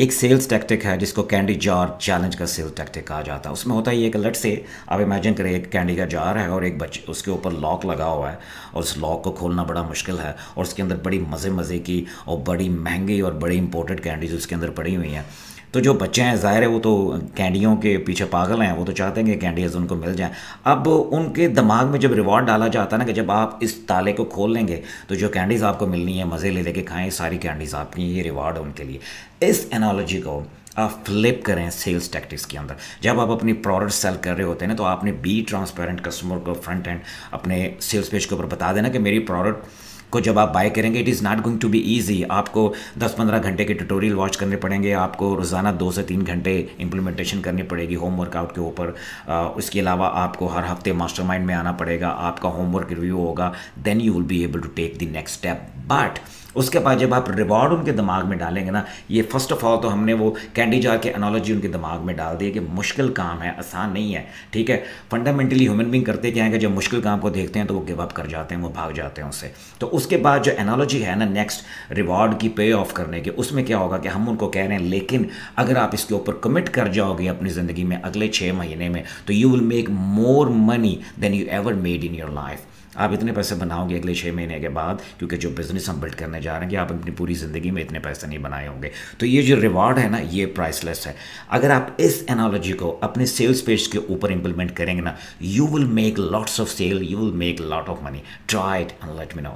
एक sales tactic है जिसको कैंडी जार चैलेंज का सेल्स टैक्टिक कहा जाता है उसमें होता है ये कि लट से आप इमेजिन करें एक कैंडी का जार है और एक बच्चे उसके ऊपर लॉक लगा हुआ है और उस लॉक को खोलना बड़ा मुश्किल है और उसके अंदर बड़ी मज़े मज़े की और बड़ी महंगी और बड़ी इंपोर्टेड कैंडीज उसके अंदर पड़ी हुई हैं तो जो बच्चे हैं ज़ाहिर है वो तो कैंडियों के पीछे पागल हैं वो तो चाहते हैं कि कैंडीज उनको मिल जाएं अब उनके दिमाग में जब रिवॉर्ड डाला जाता है ना कि जब आप इस ताले को खोल लेंगे तो जो कैंडीज़ आपको मिलनी है मज़े ले लेके खाएँ सारी कैंडीज़ आपकी ये रिवॉर्ड है उनके लिए इस एनोलॉजी को आप फ्लिप करें सेल्स टैक्टिक्स के अंदर जब आप अपनी प्रोडक्ट सेल कर रहे होते हैं ना तो आपने बी ट्रांसपेरेंट कस्टमर को फ्रंट एंड अपने सेल्स पेज के ऊपर बता देना कि मेरी प्रोडक्ट को जब आप बाय करेंगे it is not going to be easy आपको दस पंद्रह घंटे के ट्यूटोरियल वॉच करने पड़ेंगे आपको रोज़ाना दो से तीन घंटे इंप्लीमेंटेशन करनी पड़ेगी होम वर्कआउट के ऊपर उसके अलावा आपको हर हफ्ते मास्टर में आना पड़ेगा आपका होमवर्क रिव्यू होगा then you will be able to take the next step but उसके बाद जब आप रिवॉर्ड उनके दिमाग में डालेंगे ना ये फर्स्ट ऑफ ऑल तो हमने वो कैंडी जार के एनोलॉजी उनके दिमाग में डाल दी कि मुश्किल काम है आसान नहीं है ठीक है फंडामेंटली ह्यूमन बींग करते क्या है कि जब मुश्किल काम को देखते हैं तो वो गिव अप कर जाते हैं वो भाग जाते हैं उससे तो उसके बाद जो एनोलॉजी है ना नेक्स्ट रिवॉर्ड की पे ऑफ करने की उसमें क्या होगा कि हम उनको कह रहे हैं लेकिन अगर आप इसके ऊपर कमिट कर जाओगे अपनी ज़िंदगी में अगले छः महीने में तो you will make more money than you ever made in your life आप इतने पैसे बनाओगे अगले छः महीने के बाद क्योंकि जो बिज़नेस हम बिल्ड करने जा रहे हैं आप अपनी पूरी ज़िंदगी में इतने पैसे नहीं बनाए होंगे तो ये जो रिवॉर्ड है ना ये प्राइसलेस है अगर आप इस एनोलॉजी को अपने सेल्स पेज के ऊपर इम्प्लीमेंट करेंगे ना you will make lots of sale you will make lot of money try it and let me no